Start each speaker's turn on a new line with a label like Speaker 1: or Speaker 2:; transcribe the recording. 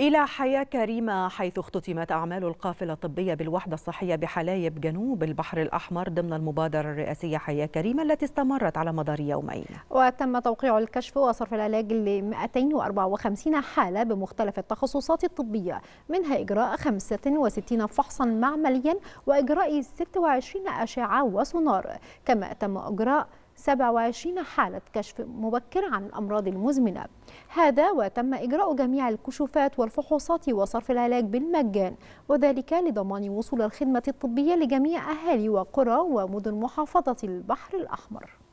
Speaker 1: إلى حياة كريمة حيث اختتمت أعمال القافلة الطبية بالوحدة الصحية بحلايب جنوب البحر الأحمر ضمن المبادرة الرئاسية حياة كريمة التي استمرت على مدار يومين
Speaker 2: وتم توقيع الكشف وصرف العلاج ل 254 حالة بمختلف التخصصات الطبية منها إجراء 65 فحصا معمليا وإجراء 26 أشعة وسونار كما تم إجراء 27 حالة كشف مبكر عن الأمراض المزمنة هذا وتم إجراء جميع الكشوفات والفحوصات وصرف العلاج بالمجان وذلك لضمان وصول الخدمة الطبية لجميع أهالي وقرى ومدن محافظة البحر الأحمر